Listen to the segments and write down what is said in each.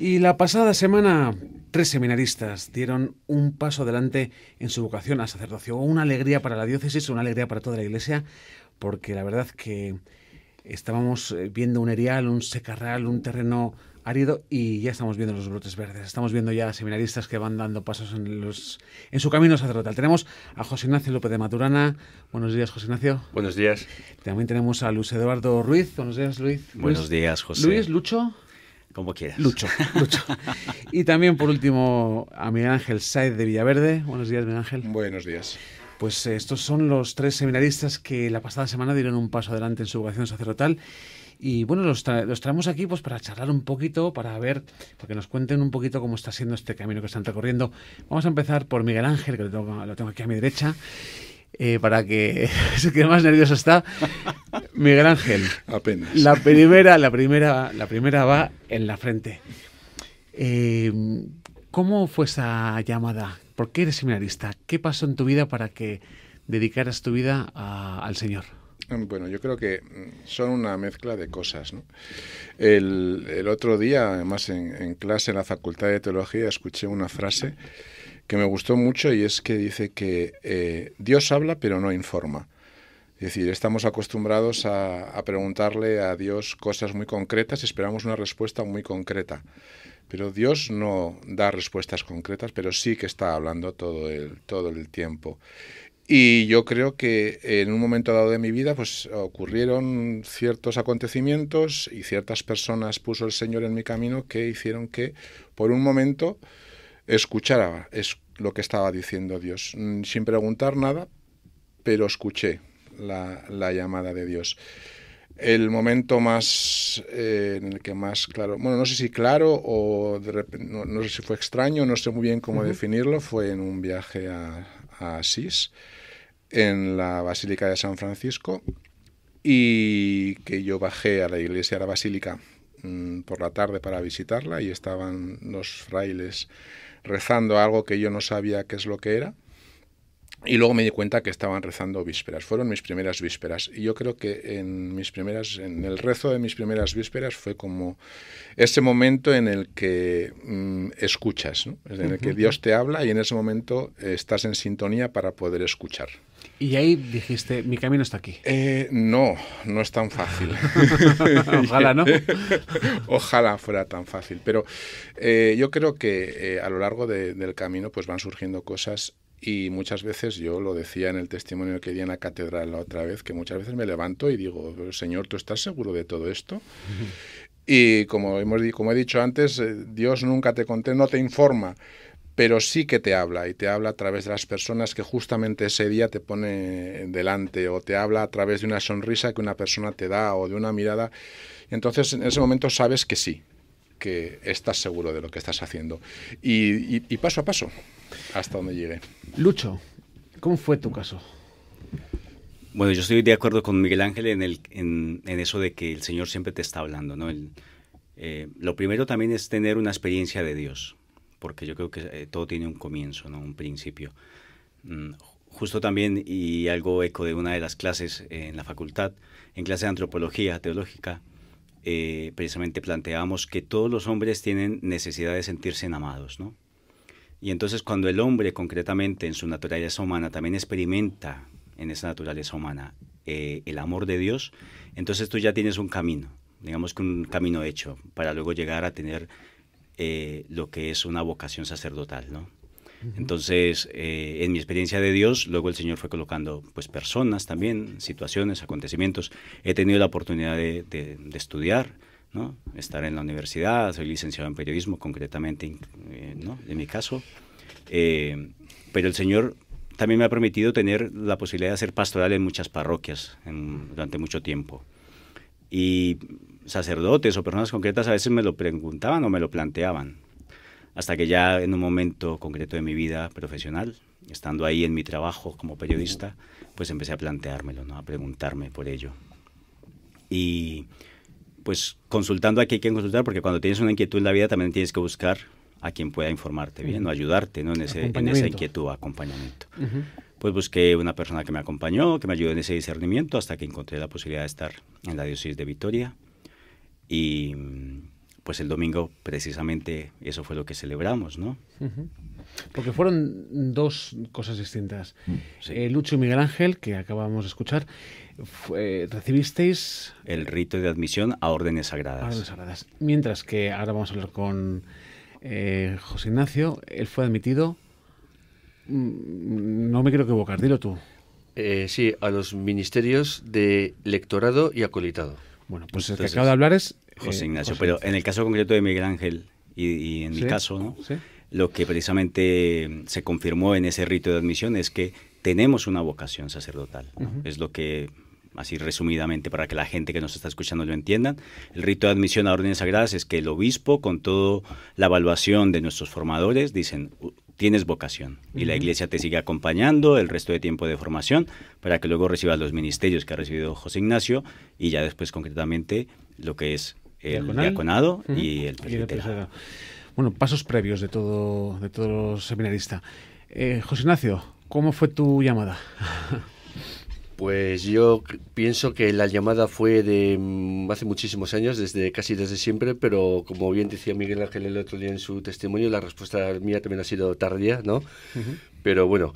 Y la pasada semana, tres seminaristas dieron un paso adelante en su vocación a sacerdocio. Una alegría para la diócesis, una alegría para toda la iglesia, porque la verdad que estábamos eh, viendo un erial, un secarral, un terreno árido y ya estamos viendo los brotes verdes. Estamos viendo ya seminaristas que van dando pasos en, los, en su camino sacerdotal. Tenemos a José Ignacio López de Maturana. Buenos días, José Ignacio. Buenos días. También tenemos a Luis Eduardo Ruiz. Buenos días, Luis. Buenos días, José. Luis, Lucho. Como quieras. Lucho, Lucho. y también, por último, a Miguel Ángel Saez de Villaverde. Buenos días, Miguel Ángel. Buenos días. Pues eh, estos son los tres seminaristas que la pasada semana dieron un paso adelante en su vocación sacerdotal. Y bueno, los, traemos aquí pues para charlar un poquito, para ver, para que nos cuenten un poquito cómo está siendo este camino que están recorriendo. Vamos a empezar por Miguel Ángel, que lo tengo, aquí a mi derecha, eh, para que se quede más nervioso está. Miguel Ángel. Apenas. La primera, la primera, la primera va en la frente. Eh, ¿Cómo fue esa llamada? ¿Por qué eres seminarista? ¿Qué pasó en tu vida para que dedicaras tu vida al Señor? Mm, bueno, yo creo que mm, son una mezcla de cosas. El, otro día, además, en, clase en la Facultad de Teología, escuché una frase que me gustó mucho y es que dice que eh, Dios habla pero no informa. Es decir, estamos acostumbrados a, preguntarle a Dios cosas muy concretas, y esperamos una respuesta muy concreta. Pero Dios no da respuestas concretas, pero sí que está hablando todo el, todo el tiempo. Y yo creo que en un momento dado de mi vida, pues ocurrieron ciertos acontecimientos y ciertas personas puso el Señor en mi camino que hicieron que, por un momento, escuchara lo que estaba diciendo Dios, sin preguntar nada, pero escuché la, llamada de Dios. El momento más eh, en el que más claro, bueno, no sé si claro o no, sé si fue extraño, no sé muy bien cómo definirlo, fue en un viaje a, Asís, en la Basílica de San Francisco, y que yo bajé a la iglesia, de la Basílica, mm, por la tarde para visitarla y estaban los frailes rezando algo que yo no sabía qué es lo que era. Y luego me di cuenta que estaban rezando vísperas. Fueron mis primeras vísperas. Y yo creo que en mis primeras, en el rezo de mis primeras vísperas fue como ese momento en el que mm, escuchas, ¿no? en el que Dios te habla y en ese momento eh, estás en sintonía para poder escuchar. Y ahí dijiste, mi camino está aquí. Eh, no, no es tan fácil. Ojalá, ¿no? Ojalá fuera tan fácil. Pero eh, yo creo que a lo largo del camino pues van surgiendo cosas y muchas veces, yo lo decía en el testimonio que di en la catedral otra vez, que muchas veces me levanto y digo, Señor, ¿tú estás seguro de todo esto? y como, hemos, como he dicho antes, eh, Dios nunca te conté, no te informa, pero sí que te habla y te habla a través de las personas que justamente ese día te pone delante o te habla a través de una sonrisa que una persona te da o de una mirada. Entonces, en ese momento sabes que sí, que estás seguro de lo que estás haciendo. y paso a paso. Hasta donde llegué. Lucho, ¿cómo fue tu caso? Bueno, yo estoy de acuerdo con Miguel Ángel en, el, eso de que el Señor siempre te está hablando. ¿no? Eh, lo primero también es tener una experiencia de Dios, porque yo creo que eh, todo tiene un comienzo, ¿no? un principio. Mm, justo también, y algo eco de una de las clases en la facultad, en clase de antropología teológica, eh, precisamente planteamos que todos los hombres tienen necesidad de sentirse amados, ¿no? Y entonces cuando el hombre concretamente en su naturaleza humana también experimenta en esa naturaleza humana eh, el amor de Dios, entonces tú ya tienes un camino, digamos que un camino hecho, para luego llegar a tener eh, lo que es una vocación sacerdotal, Entonces, eh, en mi experiencia de Dios, luego el Señor fue colocando pues personas también, situaciones, acontecimientos. He tenido la oportunidad de estudiar, estar en la universidad, soy licenciado en periodismo concretamente, eh, en mi caso, eh, pero el Señor también me ha permitido tener la posibilidad de ser pastoral en muchas parroquias durante mucho tiempo. Y sacerdotes o personas concretas a veces me lo preguntaban o me lo planteaban, hasta que ya en un momento concreto de mi vida profesional, estando ahí en mi trabajo como periodista, pues empecé a planteármelo, ¿no? a preguntarme por ello. Y pues consultando a quien hay que consultar, porque cuando tienes una inquietud en la vida también tienes que buscar a quien pueda informarte bien, o ayudarte En, esa inquietud, acompañamiento. Pues busqué una persona que me acompañó, que me ayudó en ese discernimiento, hasta que encontré la posibilidad de estar en la diócesis de Vitoria. Y pues el domingo precisamente eso fue lo que celebramos, ¿no? Porque fueron dos cosas distintas. Mm, eh, Lucho y Miguel Ángel, que acabamos de escuchar, eh, recibisteis... El rito de admisión a órdenes sagradas. Mientras que ahora vamos a hablar con eh, José Ignacio, él fue admitido... Mm, no me quiero equivocar, dilo tú. Eh, sí, a los ministerios de lectorado y acolitado. Bueno, pues el que acabo de hablar es... José Ignacio, pero en el caso concreto de Miguel Ángel y, en mi caso, lo que precisamente se confirmó en ese rito de admisión es que tenemos una vocación sacerdotal. Es lo que, así resumidamente, para que la gente que nos está escuchando lo entiendan, el rito de admisión a órdenes sagradas es que el obispo, con toda la evaluación de nuestros formadores, dicen, tienes vocación y la iglesia te sigue acompañando el resto de tiempo de formación para que luego recibas los ministerios que ha recibido José Ignacio y ya después concretamente lo que es el diaconado y el Bueno, pasos previos de todo, de todo seminarista. Eh, José Ignacio, ¿Cómo fue tu llamada? Pues yo pienso que la llamada fue de mm, hace muchísimos años, desde casi desde siempre, pero como bien decía Miguel Ángel el otro día en su testimonio, la respuesta mía también ha sido tardía, ¿no? Pero bueno,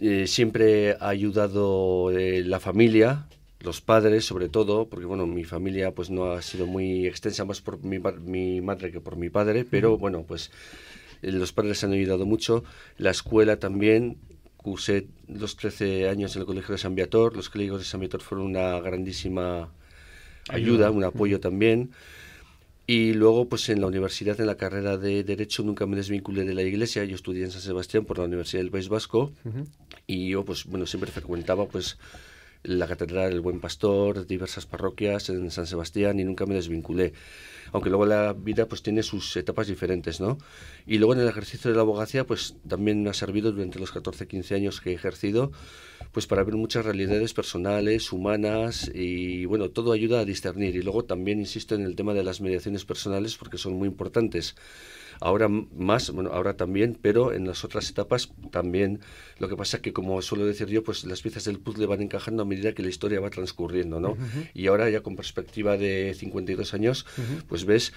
eh, siempre ha ayudado eh, la familia, los padres sobre todo, porque bueno, mi familia pues no ha sido muy extensa más por mi, madre que por mi padre, pero bueno, pues eh, los padres han ayudado mucho, la escuela también, cursé los 13 años en el Colegio de San Viator. Los clérigos de San Viator fueron una grandísima ayuda, un apoyo también. Y luego, pues en la universidad, en la carrera de Derecho, nunca me desvinculé de la iglesia. Yo estudié en San Sebastián por la Universidad del País Vasco. Y yo, pues bueno, siempre frecuentaba, pues la Catedral del Buen Pastor, diversas parroquias en San Sebastián y nunca me desvinculé aunque luego la vida pues tiene sus etapas diferentes, ¿no? Y luego en el ejercicio de la abogacía pues también me ha servido durante los 14, 15 años que he ejercido pues para ver muchas realidades personales, humanas y bueno, todo ayuda a discernir. Y luego también insisto en el tema de las mediaciones personales porque son muy importantes. Ahora más, bueno, ahora también, pero en las otras etapas también. Lo que pasa es que, como suelo decir yo, pues las piezas del puzzle van encajando a medida que la historia va transcurriendo, ¿no? Y ahora ya con perspectiva de 52 años, pues ves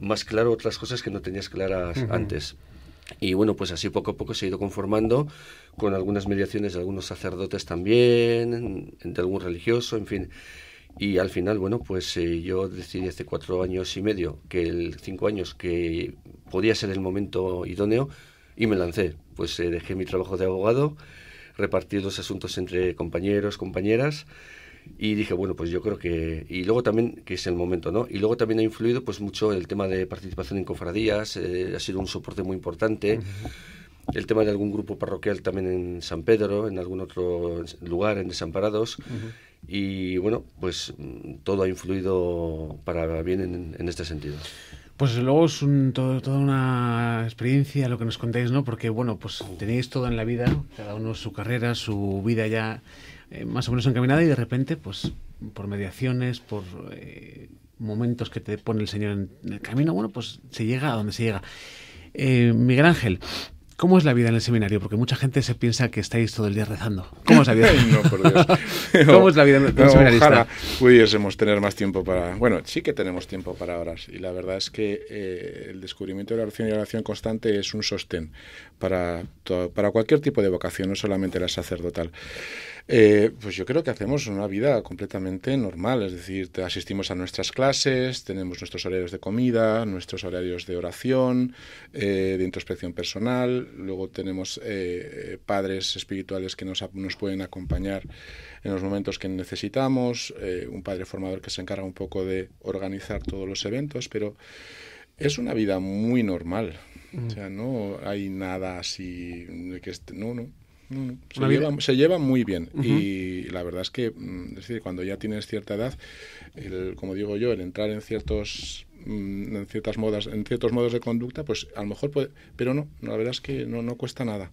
más claro otras cosas que no tenías claras antes. Y bueno, pues así poco a poco se ha ido conformando con algunas mediaciones de algunos sacerdotes también, de algún religioso, en fin. Y al final, bueno, pues eh, yo decidí hace cuatro años y medio, que el cinco años, que podía ser el momento idóneo y me lancé. Pues eh, dejé mi trabajo de abogado, repartí los asuntos entre compañeros, compañeras y dije, bueno, pues yo creo que... Y luego también, que es el momento, ¿no? Y luego también ha influido pues mucho el tema de participación en cofradías, eh, ha sido un soporte muy importante. El tema de algún grupo parroquial también en San Pedro, en algún otro lugar, en Desamparados. Y bueno, pues todo ha influido para bien en, este sentido. Pues luego es toda una experiencia lo que nos contáis, ¿no? Porque, bueno, pues tenéis todo en la vida, cada uno su carrera, su vida ya eh, más o menos encaminada y de repente, pues por mediaciones, por eh, momentos que te pone el Señor en el camino, bueno, pues se llega a donde se llega. Eh, Miguel Ángel, ¿Cómo es la vida en el seminario? Porque mucha gente se piensa que estáis todo el día rezando. ¿Cómo es la vida? no, por Dios. ¿Cómo es la vida en el seminario? Ojalá pudiésemos tener más tiempo para... Bueno, sí que tenemos tiempo para orar. Y la verdad es que el descubrimiento de la oración y la oración constante es un sostén para, para cualquier tipo de vocación, no solamente la sacerdotal. Eh, pues yo creo que hacemos una vida completamente normal, es decir, asistimos a nuestras clases, tenemos nuestros horarios de comida, nuestros horarios de oración, eh, de introspección personal, luego tenemos eh, padres espirituales que nos, nos, pueden acompañar en los momentos que necesitamos, un padre formador que se encarga un poco de organizar todos los eventos, pero es una vida muy normal, mm. o sea, no hay nada así de que... No, no. Mm, se, lleva, muy bien. Y la verdad es que, mm, decir, cuando ya tienes cierta edad, como digo yo, el entrar en ciertos mm, en ciertas modas, en ciertos modos de conducta, pues a lo mejor puede, pero no, la verdad es que no, no cuesta nada.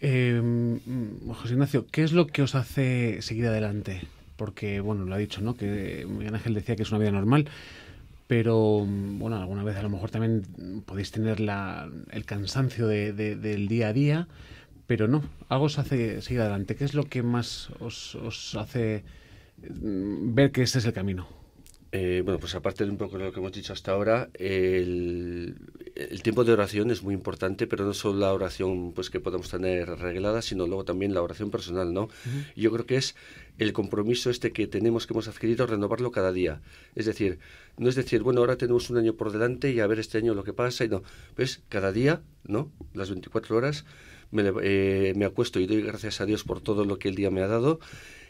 Em, José Ignacio, ¿qué es lo que os hace seguir adelante? Porque, bueno, lo ha dicho, ¿no? Que Miguel Ángel decía que es una vida normal pero bueno, alguna vez a lo mejor también podéis tener la, el cansancio del día a día, pero no, algo os hace seguir adelante. ¿Qué es lo que más os, hace mm, ver que este es el camino? Eh, bueno, pues aparte de un poco de lo que hemos dicho hasta ahora, el, tiempo de oración es muy importante, pero no solo la oración pues que podamos tener arreglada, sino luego también la oración personal, ¿no? Yo creo que es el compromiso este que tenemos, que hemos adquirido, renovarlo cada día. Es decir, no es decir, bueno, ahora tenemos un año por delante y a ver este año lo que pasa, y no. Pues cada día, ¿no? Las 24 horas, eh, me, acuesto y doy gracias a Dios por todo lo que el día me ha dado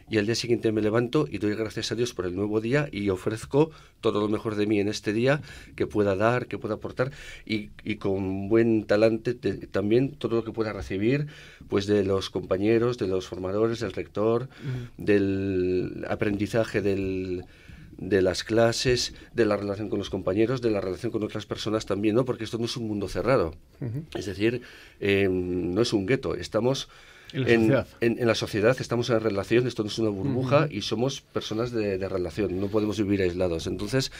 y al día siguiente me levanto y doy gracias a Dios por el nuevo día y ofrezco todo lo mejor de mí en este día que pueda dar, que pueda aportar y, con buen talante también todo lo que pueda recibir pues de los compañeros, de los formadores, del rector, del aprendizaje del, de las clases, de la relación con los compañeros, de la relación con otras personas también, ¿no? Porque esto no es un mundo cerrado. Es decir, em, no es un gueto. Estamos en, la sociedad, estamos en relación, esto no es una burbuja y somos personas de, relación, no podemos vivir aislados. Entonces,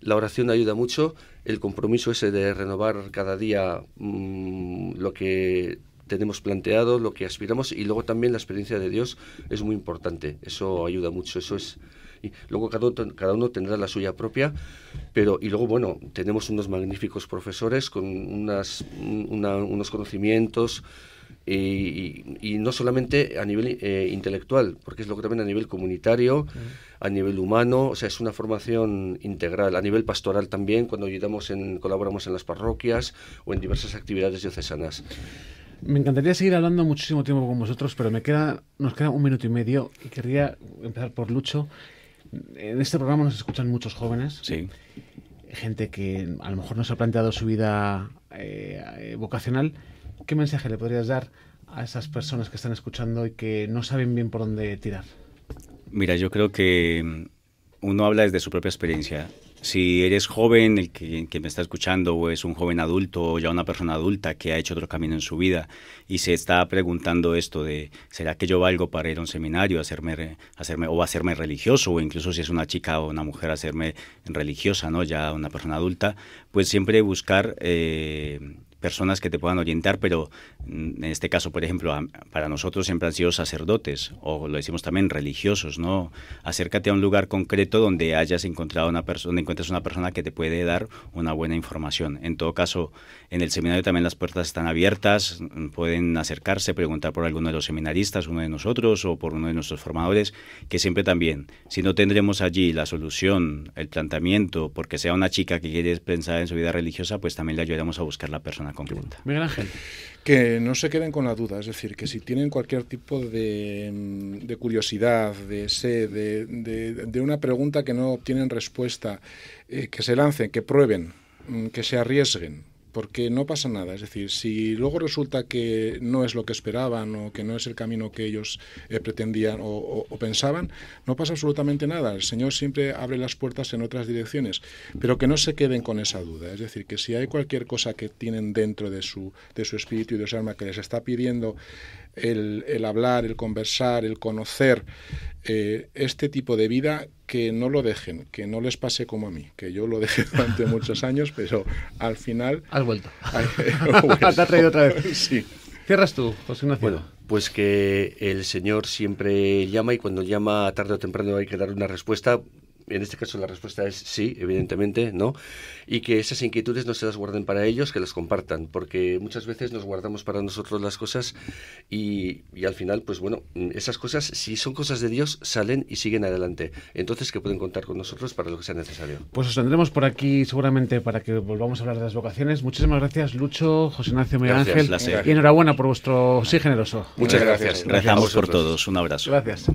la oración ayuda mucho, el compromiso ese de renovar cada día mm, lo que tenemos planteado, lo que aspiramos y luego también la experiencia de Dios es muy importante. Eso ayuda mucho, eso es luego cada uno, tendrá la suya propia, pero y luego, bueno, tenemos unos magníficos profesores con unas, unos conocimientos. Y, no solamente a nivel eh, intelectual, porque es lo que también a nivel comunitario, a nivel humano, o sea, es una formación integral, a nivel pastoral también, cuando ayudamos en, colaboramos en las parroquias o en diversas actividades diocesanas. Me encantaría seguir hablando muchísimo tiempo con vosotros, pero me queda, nos queda un minuto y medio y querría empezar por Lucho en este programa nos escuchan muchos jóvenes. Gente que a lo mejor no se ha planteado su vida eh, eh, vocacional. ¿Qué mensaje le podrías dar a esas personas que están escuchando y que no saben bien por dónde tirar? Mira, yo creo que mm, uno habla desde su propia experiencia si eres joven, el que, me está escuchando, o es un joven adulto, o ya una persona adulta que ha hecho otro camino en su vida y se está preguntando esto de, ¿será que yo valgo para ir a un seminario, hacerme, hacerme, o hacerme religioso, o incluso si es una chica o una mujer, hacerme religiosa, ¿no? ya una persona adulta? Pues siempre buscar... Eh, personas que te puedan orientar, pero mm, en este caso, por ejemplo, para nosotros siempre han sido sacerdotes, o lo decimos también religiosos, ¿no? Acércate a un lugar concreto donde hayas encontrado una persona, donde encuentres una persona que te puede dar una buena información. En todo caso, en el seminario también las puertas están abiertas, mm, pueden acercarse, preguntar por alguno de los seminaristas, uno de nosotros o por uno de nuestros formadores, que siempre también, si no tendremos allí la solución, el planteamiento, porque sea una chica que quiere pensar en su vida religiosa, pues también le ayudaremos a buscar la persona persona Miguel Ángel. Que no se queden con la duda, es decir, que si tienen cualquier tipo de, mm, curiosidad, de sed, de, una pregunta que no obtienen respuesta, eh, que se lancen, que prueben, mm, que se arriesguen porque no pasa nada. Es decir, si luego resulta que no es lo que esperaban o que no es el camino que ellos eh, pretendían o, o, pensaban, no pasa absolutamente nada. El Señor siempre abre las puertas en otras direcciones, pero que no se queden con esa duda. Es decir, que si hay cualquier cosa que tienen dentro de su, de su espíritu y de su alma que les está pidiendo el, hablar, el conversar, el conocer eh, este tipo de vida, que no lo dejen, que no les pase como a mí, que yo lo dejé durante muchos años, pero al final... Has vuelto. Eh, Te has traído otra vez. Cierras tú, José Ignacio. pues que el Señor siempre llama y cuando llama tarde o temprano hay que dar una respuesta en este caso la respuesta es sí, evidentemente, ¿no? Y que esas inquietudes no se las guarden para ellos, que las compartan, porque muchas veces nos guardamos para nosotros las cosas y, al final, pues bueno, esas cosas, si son cosas de Dios, salen y siguen adelante. Entonces, que pueden contar con nosotros para lo que sea necesario. Pues os tendremos por aquí seguramente para que volvamos a hablar de las vocaciones. Muchísimas gracias, Lucho, José Ignacio Miguel Ángel, y enhorabuena por vuestro sí generoso. Muchas gracias. gracias. Rezamos por todos. Un abrazo. Gracias.